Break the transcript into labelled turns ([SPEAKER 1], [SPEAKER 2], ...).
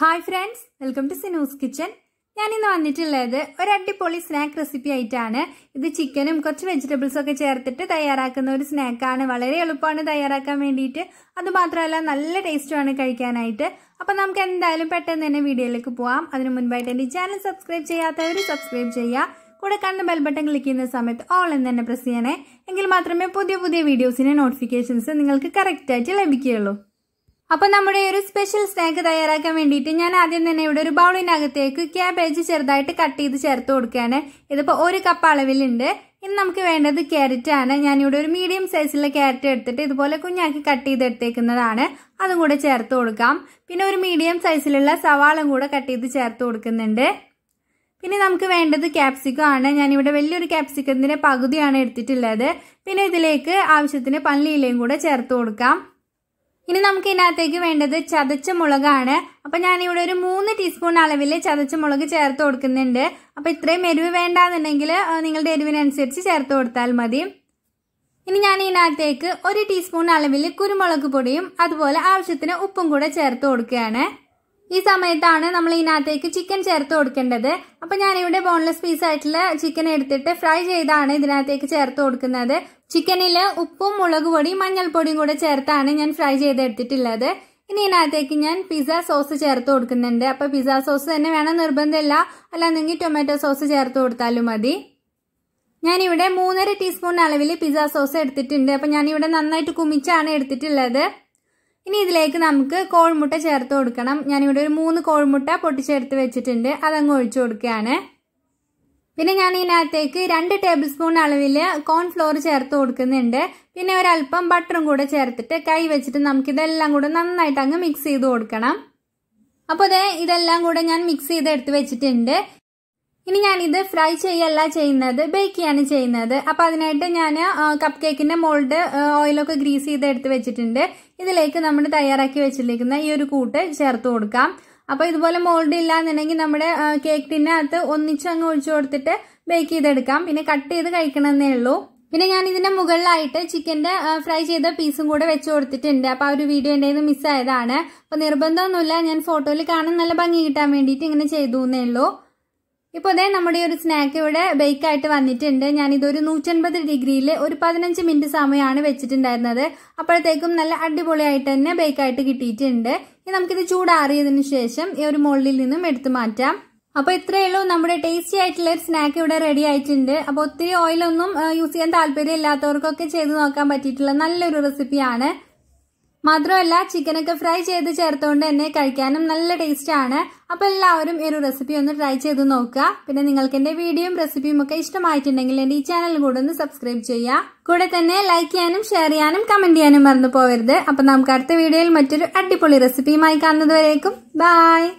[SPEAKER 1] hi friends welcome to Sinu's kitchen ഞാൻ ഇന്ന് വന്നിട്ടുള്ളത് ഒരു അടിപൊളി സ്നാക്ക് റെസിപ്പി ആയിട്ടാണ് ഇത് ചിക്കനും കുറച്ച് വെജിറ്റബിൾസും ഒക്കെ ചേർത്തിട്ട് തയ്യാറാക്കുന്ന ഒരു സ്നാക്കാണ് വളരെ എളുപ്പമാണ് തയ്യാറാക്കാൻ വേണ്ടിയിട്ട് അതുമാത്രമല്ല നല്ല ടേസ്റ്റുമാണ് കഴിക്കാനായിട്ട് അപ്പം നമുക്ക് എന്തായാലും പെട്ടെന്ന് തന്നെ വീഡിയോയിലേക്ക് പോവാം അതിന് മുൻപായിട്ട് എൻ്റെ ചാനൽ സബ്സ്ക്രൈബ് ചെയ്യാത്തവർ സബ്സ്ക്രൈബ് ചെയ്യുക കൂടെ കണ്ണ് ബെൽ ബട്ടൺ ക്ലിക്ക് ചെയ്യുന്ന സമയത്ത് ഓൾ എന്ന് തന്നെ പ്രസ് ചെയ്യണേ എങ്കിൽ മാത്രമേ പുതിയ പുതിയ വീഡിയോസിൻ്റെ നോട്ടിഫിക്കേഷൻസ് നിങ്ങൾക്ക് കറക്റ്റായിട്ട് ലഭിക്കുകയുള്ളൂ അപ്പോൾ നമ്മുടെ ഒരു സ്പെഷ്യൽ സ്നാക്ക് തയ്യാറാക്കാൻ വേണ്ടിയിട്ട് ഞാൻ ആദ്യം തന്നെ ഇവിടെ ഒരു ബൗളിനകത്തേക്ക് ക്യാബേജ് ചെറുതായിട്ട് കട്ട് ചെയ്ത് ചേർത്ത് കൊടുക്കുകയാണ് ഇതിപ്പോ ഒരു കപ്പ് അളവിലുണ്ട് ഇനി നമുക്ക് വേണ്ടത് ക്യാരറ്റ് ആണ് ഞാനിവിടെ ഒരു മീഡിയം സൈസിലുള്ള ക്യാരറ്റ് എടുത്തിട്ട് ഇതുപോലെ കുഞ്ഞാക്കി കട്ട് ചെയ്ത് എടുത്തേക്കുന്നതാണ് അതും കൂടെ ചേർത്ത് കൊടുക്കാം പിന്നെ ഒരു മീഡിയം സൈസിലുള്ള സവാളും കൂടെ കട്ട് ചെയ്ത് ചേർത്ത് കൊടുക്കുന്നുണ്ട് പിന്നെ നമുക്ക് വേണ്ടത് ക്യാപ്സിക്കം ആണ് ഞാനിവിടെ വലിയൊരു ക്യാപ്സിക്കത്തിന്റെ പകുതിയാണ് എടുത്തിട്ടുള്ളത് പിന്നെ ഇതിലേക്ക് ആവശ്യത്തിന് പള്ളിയിലയും കൂടെ ചേർത്ത് കൊടുക്കാം ഇനി നമുക്ക് ഇതിനകത്തേക്ക് വേണ്ടത് ചതച്ച മുളകാണ് ഞാൻ ഞാനിവിടെ ഒരു മൂന്ന് ടീസ്പൂൺ അളവിൽ ചതച്ച മുളക് ചേർത്ത് കൊടുക്കുന്നുണ്ട് അപ്പോൾ ഇത്രയും എരിവ് വേണ്ടാന്നുണ്ടെങ്കിൽ നിങ്ങളുടെ എരിവിനനുസരിച്ച് ചേർത്ത് കൊടുത്താൽ മതി ഇനി ഞാൻ ഇതിനകത്തേക്ക് ഒരു ടീസ്പൂൺ അളവിൽ കുരുമുളക് പൊടിയും അതുപോലെ ആവശ്യത്തിന് ഉപ്പും കൂടെ ചേർത്ത് കൊടുക്കുകയാണ് ഈ സമയത്താണ് നമ്മൾ ഇതിനകത്തേക്ക് ചിക്കൻ ചേർത്ത് കൊടുക്കേണ്ടത് അപ്പൊ ഞാനിവിടെ ബോൺലെസ് പീസ് ആയിട്ടുള്ള ചിക്കൻ എടുത്തിട്ട് ഫ്രൈ ചെയ്താണ് ഇതിനകത്തേക്ക് ചേർത്ത് കൊടുക്കുന്നത് ചിക്കനിൽ ഉപ്പും മുളക് പൊടിയും മഞ്ഞൾപ്പൊടിയും കൂടെ ചേർത്താണ് ഞാൻ ഫ്രൈ ചെയ്തെടുത്തിട്ടുള്ളത് ഇനി ഇതിനകത്തേക്ക് ഞാൻ പിസ്സ സോസ് ചേർത്ത് കൊടുക്കുന്നുണ്ട് അപ്പോൾ പിസ്സ സോസ് തന്നെ വേണം നിർബന്ധമില്ല അല്ലാന്നെങ്കിൽ ടൊമാറ്റോ സോസ് ചേർത്ത് കൊടുത്താലും മതി ഞാനിവിടെ മൂന്നര ടീസ്പൂൺ അളവിൽ പിസ്സ സോസ് എടുത്തിട്ടുണ്ട് അപ്പൊ ഞാനിവിടെ നന്നായിട്ട് കുമിച്ചാണ് എടുത്തിട്ടുള്ളത് ഇനി ഇതിലേക്ക് നമുക്ക് കോഴിമുട്ട ചേർത്ത് കൊടുക്കണം ഞാനിവിടെ ഒരു മൂന്ന് കോഴിമുട്ട പൊട്ടിച്ചെടുത്ത് വെച്ചിട്ടുണ്ട് അതങ്ങ് ഒഴിച്ചു കൊടുക്കുകയാണ് പിന്നെ ഞാൻ ഇതിനകത്തേക്ക് രണ്ട് ടേബിൾ സ്പൂൺ അളവിൽ കോൺഫ്ലോർ ചേർത്ത് കൊടുക്കുന്നുണ്ട് പിന്നെ ഒരല്പം ബട്ടറും കൂടെ ചേർത്തിട്ട് കൈ വെച്ചിട്ട് ഇതെല്ലാം കൂടെ നന്നായിട്ട് അങ്ങ് മിക്സ് ചെയ്ത് കൊടുക്കണം അപ്പോൾ ഇതെല്ലാം കൂടെ ഞാൻ മിക്സ് എടുത്ത് വെച്ചിട്ടുണ്ട് ഇനി ഞാനിത് ഫ്രൈ ചെയ്യല്ല ചെയ്യുന്നത് ബേക്ക് ചെയ്യാണ് ചെയ്യുന്നത് അപ്പോൾ അതിനായിട്ട് ഞാൻ കപ്പ് കേക്കിന്റെ മോൾഡ് ഓയിലൊക്കെ ഗ്രീസ് ചെയ്ത് എടുത്ത് വെച്ചിട്ടുണ്ട് ഇതിലേക്ക് നമ്മൾ തയ്യാറാക്കി വെച്ചിരിക്കുന്ന ഈ ഒരു കൂട്ട് ചേർത്ത് കൊടുക്കാം അപ്പോൾ ഇതുപോലെ മോൾഡ് ഇല്ലാന്നുണ്ടെങ്കിൽ നമ്മുടെ കേക്ക് ടിന്നകത്ത് ഒന്നിച്ച് അങ്ങ് ഒഴിച്ചു കൊടുത്തിട്ട് ബേക്ക് ചെയ്തെടുക്കാം പിന്നെ കട്ട് ചെയ്ത് കഴിക്കണമെന്നേ ഉള്ളൂ പിന്നെ ഞാൻ ഇതിന്റെ മുകളിലായിട്ട് ചിക്കന്റെ ഫ്രൈ ചെയ്ത പീസും കൂടെ വെച്ച് കൊടുത്തിട്ടുണ്ട് അപ്പോൾ ആ ഒരു വീഡിയോ എന്റെ മിസ്സായതാണ് അപ്പോൾ നിർബന്ധമൊന്നുമില്ല ഞാൻ ഫോട്ടോയിൽ കാണാൻ നല്ല ഭംഗി കിട്ടാൻ വേണ്ടിയിട്ട് ഇങ്ങനെ ചെയ്തു എന്നേ ഉള്ളൂ ഇപ്പോൾ അതേ നമ്മുടെ ഈ ഒരു സ്നാക്ക് ഇവിടെ ബേക്ക് ആയിട്ട് വന്നിട്ടുണ്ട് ഞാൻ ഒരു നൂറ്റൻപത് ഡിഗ്രിയിൽ ഒരു പതിനഞ്ച് മിനിറ്റ് സമയമാണ് വെച്ചിട്ടുണ്ടായിരുന്നത് അപ്പോഴത്തേക്കും നല്ല അടിപൊളിയായിട്ട് തന്നെ ബേക്കായിട്ട് കിട്ടിയിട്ടുണ്ട് ഇനി നമുക്കിത് ചൂടാറിയതിന് ശേഷം ഈ ഒരു മുകളിൽ നിന്നും എടുത്തു മാറ്റാം അപ്പോൾ ഇത്രയേ ഉള്ളൂ നമ്മുടെ ടേസ്റ്റി ആയിട്ടുള്ള ഒരു സ്നാക്ക് ഇവിടെ റെഡി ആയിട്ടുണ്ട് അപ്പോൾ ഒത്തിരി ഓയിലൊന്നും യൂസ് ചെയ്യാൻ താല്പര്യം ഇല്ലാത്തവർക്കൊക്കെ ചെയ്ത് നോക്കാൻ പറ്റിയിട്ടുള്ള നല്ലൊരു റെസിപ്പിയാണ് മാത്രമല്ല ചിക്കനൊക്കെ ഫ്രൈ ചെയ്ത് ചേർത്തുകൊണ്ട് തന്നെ കഴിക്കാനും നല്ല ടേസ്റ്റ് ആണ് അപ്പോൾ എല്ലാവരും ഈ ഒരു റെസിപ്പി ഒന്ന് ട്രൈ ചെയ്ത് നോക്കുക പിന്നെ നിങ്ങൾക്ക് എന്റെ വീഡിയോയും റെസിപ്പിയും ഒക്കെ ഇഷ്ടമായിട്ടുണ്ടെങ്കിൽ എന്റെ ഈ ചാനൽ കൂടെ ഒന്ന് സബ്സ്ക്രൈബ് ചെയ്യുക കൂടെ തന്നെ ലൈക്ക് ചെയ്യാനും ഷെയർ ചെയ്യാനും കമന്റ് ചെയ്യാനും മറന്നു പോകരുത് അപ്പോൾ നമുക്ക് അടുത്ത വീഡിയോയിൽ മറ്റൊരു അടിപൊളി റെസിപ്പിയുമായി കാണുന്നത് ബായ്